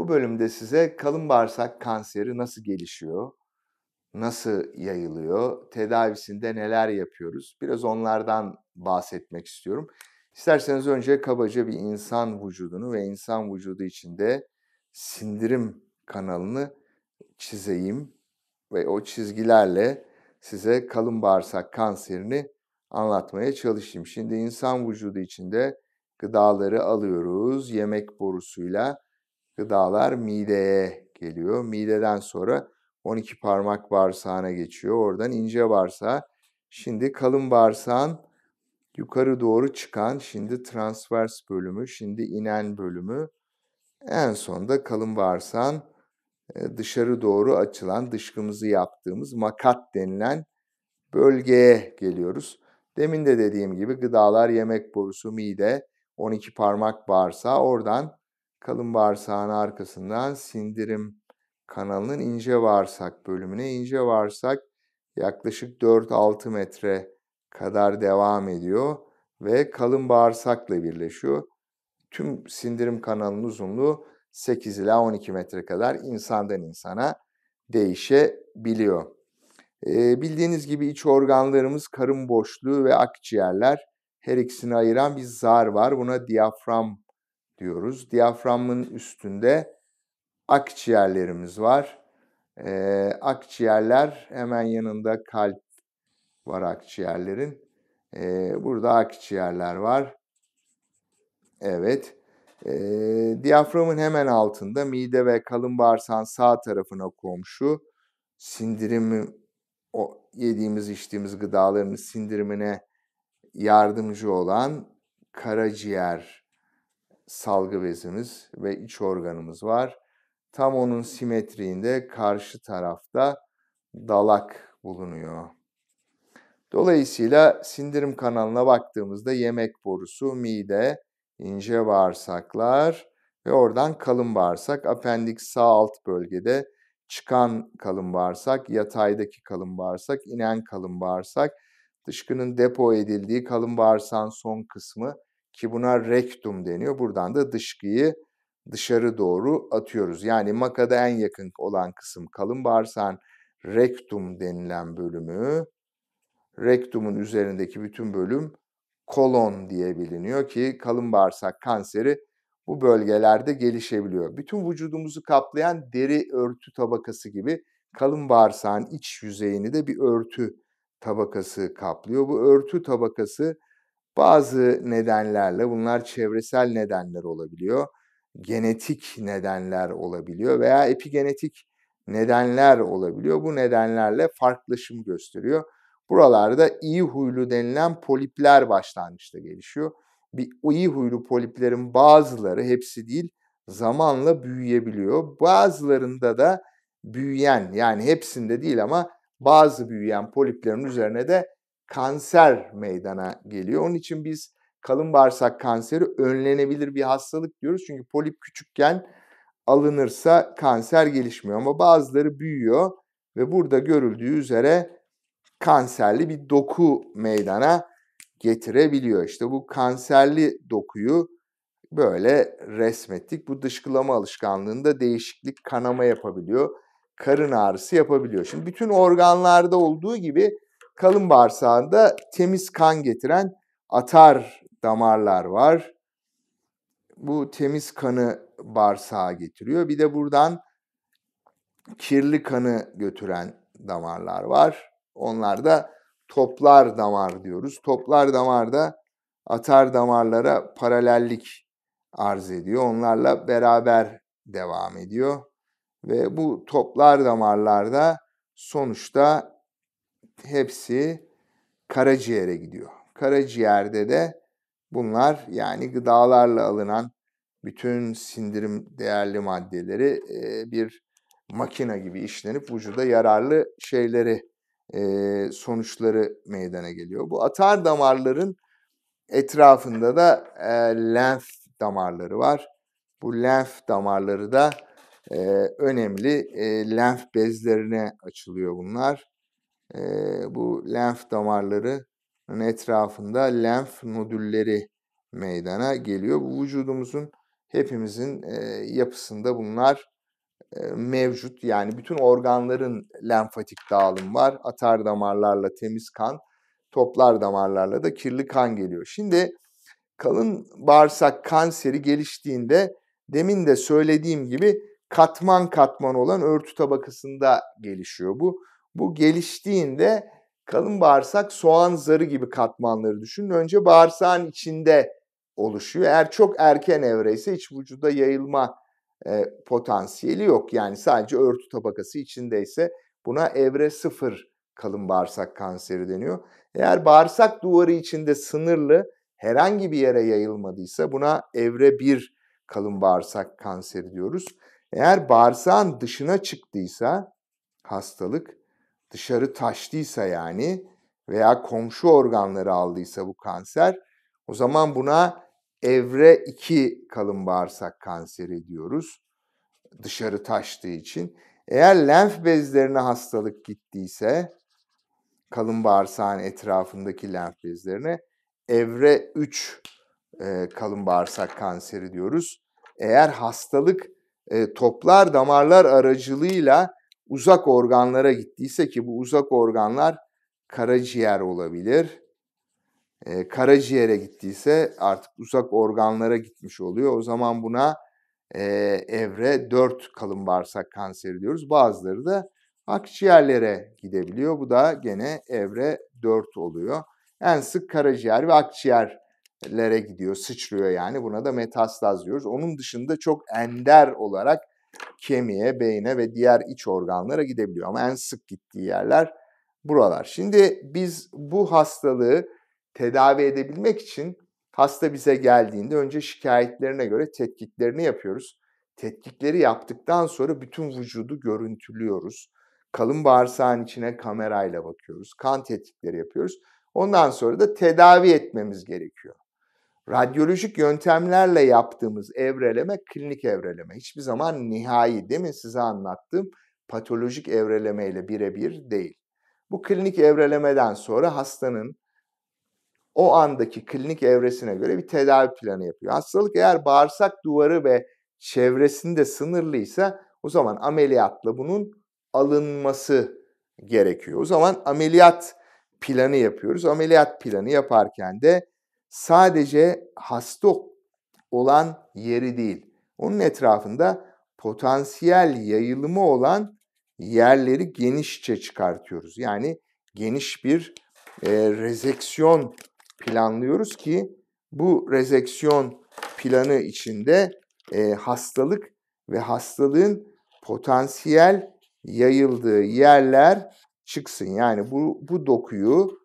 Bu bölümde size kalın bağırsak kanseri nasıl gelişiyor, nasıl yayılıyor, tedavisinde neler yapıyoruz biraz onlardan bahsetmek istiyorum. İsterseniz önce kabaca bir insan vücudunu ve insan vücudu içinde sindirim kanalını çizeyim ve o çizgilerle size kalın bağırsak kanserini anlatmaya çalışayım. Şimdi insan vücudu içinde gıdaları alıyoruz yemek borusuyla gıdalar mideye geliyor. Mideden sonra 12 parmak bağırsağına geçiyor. Oradan ince bağırsağa. Şimdi kalın bağırsağın yukarı doğru çıkan, şimdi transvers bölümü, şimdi inen bölümü. En sonda kalın bağırsağın e, dışarı doğru açılan, dışkımızı yaptığımız makat denilen bölgeye geliyoruz. Demin de dediğim gibi gıdalar, yemek borusu, mide, 12 parmak bağırsağı oradan kalın bağırsağın arkasından sindirim kanalının ince bağırsak bölümüne ince bağırsak yaklaşık 4-6 metre kadar devam ediyor ve kalın bağırsakla birleşiyor. Tüm sindirim kanalının uzunluğu 8 ila 12 metre kadar insandan insana değişebiliyor. Ee, bildiğiniz gibi iç organlarımız karın boşluğu ve akciğerler her ikisini ayıran bir zar var. Buna diyafram diyoruz. Diyaframın üstünde akciğerlerimiz var. Ee, akciğerler hemen yanında kalp var akciğerlerin. Ee, burada akciğerler var. Evet. Ee, diyaframın hemen altında mide ve kalın bağırsağın sağ tarafına komşu sindirimi o yediğimiz içtiğimiz gıdaların sindirimine yardımcı olan karaciğer salgı bezimiz ve iç organımız var. Tam onun simetriğinde karşı tarafta dalak bulunuyor. Dolayısıyla sindirim kanalına baktığımızda yemek borusu, mide, ince bağırsaklar ve oradan kalın bağırsak, apendiks sağ alt bölgede çıkan kalın bağırsak, yataydaki kalın bağırsak, inen kalın bağırsak, dışkının depo edildiği kalın bağırsağın son kısmı ki buna rektum deniyor. Buradan da dışkıyı dışarı doğru atıyoruz. Yani makada en yakın olan kısım kalın bağırsağın rektum denilen bölümü. Rektumun üzerindeki bütün bölüm kolon diye biliniyor ki kalın bağırsak kanseri bu bölgelerde gelişebiliyor. Bütün vücudumuzu kaplayan deri örtü tabakası gibi kalın bağırsağın iç yüzeyini de bir örtü tabakası kaplıyor. Bu örtü tabakası bazı nedenlerle bunlar çevresel nedenler olabiliyor, genetik nedenler olabiliyor veya epigenetik nedenler olabiliyor. Bu nedenlerle farklılaşım gösteriyor. Buralarda iyi huylu denilen polipler başlangıçta gelişiyor. Bir iyi huylu poliplerin bazıları, hepsi değil, zamanla büyüyebiliyor. Bazılarında da büyüyen yani hepsinde değil ama bazı büyüyen poliplerin üzerine de kanser meydana geliyor. Onun için biz kalın bağırsak kanseri önlenebilir bir hastalık diyoruz. Çünkü polip küçükken alınırsa kanser gelişmiyor ama bazıları büyüyor ve burada görüldüğü üzere kanserli bir doku meydana getirebiliyor. İşte bu kanserli dokuyu böyle resmettik. Bu dışkılama alışkanlığında değişiklik kanama yapabiliyor. Karın ağrısı yapabiliyor. Şimdi bütün organlarda olduğu gibi Kalın bağırsağında temiz kan getiren atar damarlar var. Bu temiz kanı bağırsağa getiriyor. Bir de buradan kirli kanı götüren damarlar var. Onlar da toplar damar diyoruz. Toplar damar da atar damarlara paralellik arz ediyor. Onlarla beraber devam ediyor. Ve bu toplar damarlarda sonuçta hepsi karaciğere gidiyor. Karaciğerde de bunlar yani gıdalarla alınan bütün sindirim değerli maddeleri bir makina gibi işlenip vücuda yararlı şeyleri sonuçları meydana geliyor. Bu atar damarların etrafında da lenf damarları var. Bu lenf damarları da önemli lenf bezlerine açılıyor bunlar e, bu lenf damarlarının etrafında lenf nodülleri meydana geliyor. Bu vücudumuzun hepimizin e, yapısında bunlar e, mevcut. Yani bütün organların lenfatik dağılım var. Atar damarlarla temiz kan, toplar damarlarla da kirli kan geliyor. Şimdi kalın bağırsak kanseri geliştiğinde demin de söylediğim gibi katman katman olan örtü tabakasında gelişiyor bu. Bu geliştiğinde kalın bağırsak soğan zarı gibi katmanları düşünün. Önce bağırsağın içinde oluşuyor. Eğer çok erken evre ise iç vücuda yayılma e, potansiyeli yok. Yani sadece örtü tabakası içindeyse buna evre sıfır kalın bağırsak kanseri deniyor. Eğer bağırsak duvarı içinde sınırlı herhangi bir yere yayılmadıysa buna evre bir kalın bağırsak kanseri diyoruz. Eğer bağırsağın dışına çıktıysa hastalık dışarı taştıysa yani veya komşu organları aldıysa bu kanser o zaman buna evre 2 kalın bağırsak kanseri diyoruz. Dışarı taştığı için. Eğer lenf bezlerine hastalık gittiyse kalın bağırsağın etrafındaki lenf bezlerine evre 3 e, kalın bağırsak kanseri diyoruz. Eğer hastalık e, toplar damarlar aracılığıyla uzak organlara gittiyse ki bu uzak organlar karaciğer olabilir. E, karaciğere gittiyse artık uzak organlara gitmiş oluyor. O zaman buna e, evre 4 kalın bağırsak kanseri diyoruz. Bazıları da akciğerlere gidebiliyor. Bu da gene evre 4 oluyor. En sık karaciğer ve akciğerlere gidiyor, sıçrıyor yani. Buna da metastaz diyoruz. Onun dışında çok ender olarak kemiğe, beyne ve diğer iç organlara gidebiliyor. Ama en sık gittiği yerler buralar. Şimdi biz bu hastalığı tedavi edebilmek için hasta bize geldiğinde önce şikayetlerine göre tetkiklerini yapıyoruz. Tetkikleri yaptıktan sonra bütün vücudu görüntülüyoruz. Kalın bağırsağın içine kamerayla bakıyoruz. Kan tetkikleri yapıyoruz. Ondan sonra da tedavi etmemiz gerekiyor radyolojik yöntemlerle yaptığımız evreleme klinik evreleme. Hiçbir zaman nihai değil mi size anlattığım patolojik evreleme ile birebir değil. Bu klinik evrelemeden sonra hastanın o andaki klinik evresine göre bir tedavi planı yapıyor. Hastalık eğer bağırsak duvarı ve çevresinde sınırlıysa o zaman ameliyatla bunun alınması gerekiyor. O zaman ameliyat planı yapıyoruz. Ameliyat planı yaparken de sadece hasta olan yeri değil, onun etrafında potansiyel yayılımı olan yerleri genişçe çıkartıyoruz. Yani geniş bir e, rezeksiyon planlıyoruz ki bu rezeksiyon planı içinde e, hastalık ve hastalığın potansiyel yayıldığı yerler çıksın. Yani bu, bu dokuyu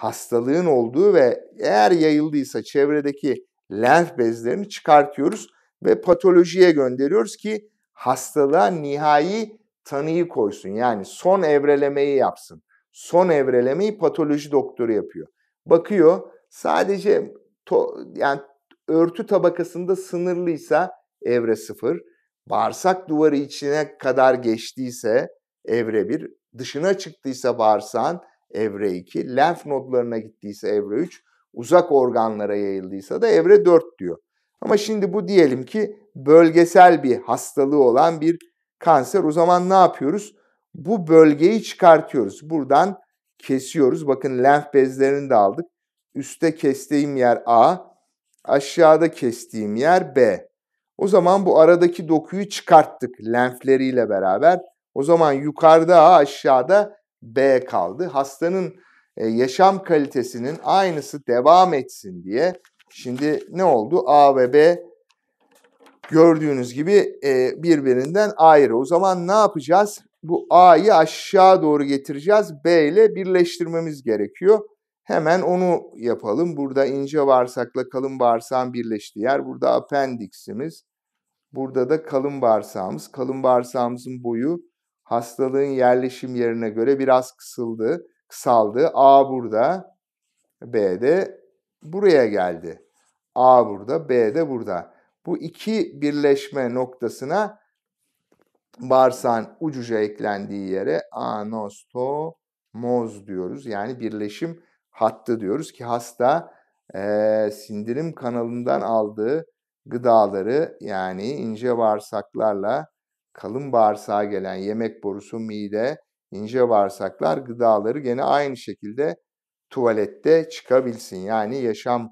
hastalığın olduğu ve eğer yayıldıysa çevredeki lenf bezlerini çıkartıyoruz ve patolojiye gönderiyoruz ki hastalığa nihai tanıyı koysun. Yani son evrelemeyi yapsın. Son evrelemeyi patoloji doktoru yapıyor. Bakıyor sadece to, yani örtü tabakasında sınırlıysa evre sıfır bağırsak duvarı içine kadar geçtiyse evre bir dışına çıktıysa bağırsağın evre 2, lenf nodlarına gittiyse evre 3, uzak organlara yayıldıysa da evre 4 diyor. Ama şimdi bu diyelim ki bölgesel bir hastalığı olan bir kanser. O zaman ne yapıyoruz? Bu bölgeyi çıkartıyoruz. Buradan kesiyoruz. Bakın lenf bezlerini de aldık. Üste kestiğim yer A, aşağıda kestiğim yer B. O zaman bu aradaki dokuyu çıkarttık lenfleriyle beraber. O zaman yukarıda A, aşağıda B kaldı. Hastanın e, yaşam kalitesinin aynısı devam etsin diye şimdi ne oldu? A ve B gördüğünüz gibi e, birbirinden ayrı. O zaman ne yapacağız? Bu A'yı aşağı doğru getireceğiz. B ile birleştirmemiz gerekiyor. Hemen onu yapalım. Burada ince bağırsakla kalın bağırsağın birleştiği yer. Burada apendiksimiz. Burada da kalın bağırsağımız. Kalın bağırsağımızın boyu hastalığın yerleşim yerine göre biraz kısıldı, kısaldı. A burada, B de buraya geldi. A burada, B de burada. Bu iki birleşme noktasına bağırsağın ucuca eklendiği yere anastomoz diyoruz. Yani birleşim hattı diyoruz ki hasta e, sindirim kanalından aldığı gıdaları yani ince bağırsaklarla kalın bağırsağa gelen yemek borusu mide, ince bağırsaklar gıdaları gene aynı şekilde tuvalette çıkabilsin. Yani yaşam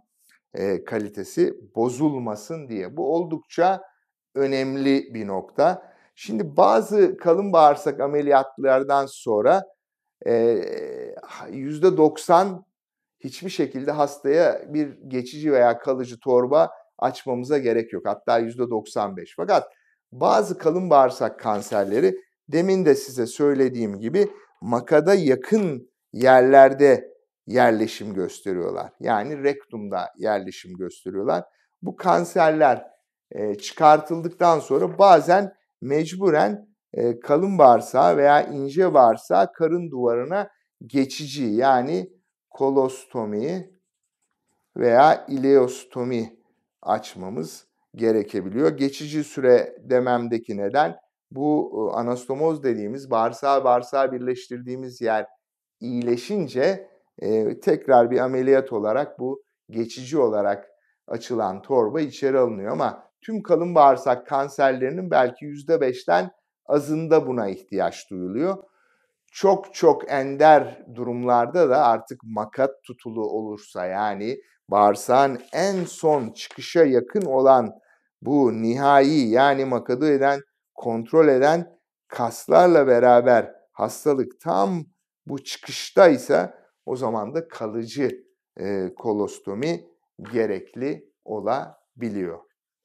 e, kalitesi bozulmasın diye. Bu oldukça önemli bir nokta. Şimdi bazı kalın bağırsak ameliyatlardan sonra e, %90 hiçbir şekilde hastaya bir geçici veya kalıcı torba açmamıza gerek yok. Hatta %95. Fakat bazı kalın bağırsak kanserleri demin de size söylediğim gibi makada yakın yerlerde yerleşim gösteriyorlar. Yani rektumda yerleşim gösteriyorlar. Bu kanserler e, çıkartıldıktan sonra bazen mecburen e, kalın bağırsağa veya ince bağırsağa karın duvarına geçici yani kolostomi veya ileostomi açmamız gerekebiliyor. Geçici süre dememdeki neden bu anastomoz dediğimiz bağırsağı bağırsağa birleştirdiğimiz yer iyileşince e, tekrar bir ameliyat olarak bu geçici olarak açılan torba içeri alınıyor ama tüm kalın bağırsak kanserlerinin belki %5'ten azında buna ihtiyaç duyuluyor. Çok çok ender durumlarda da artık makat tutulu olursa yani bağırsağın en son çıkışa yakın olan bu nihai yani makadı eden, kontrol eden kaslarla beraber hastalık tam bu çıkışta ise o zaman da kalıcı e, kolostomi gerekli olabiliyor.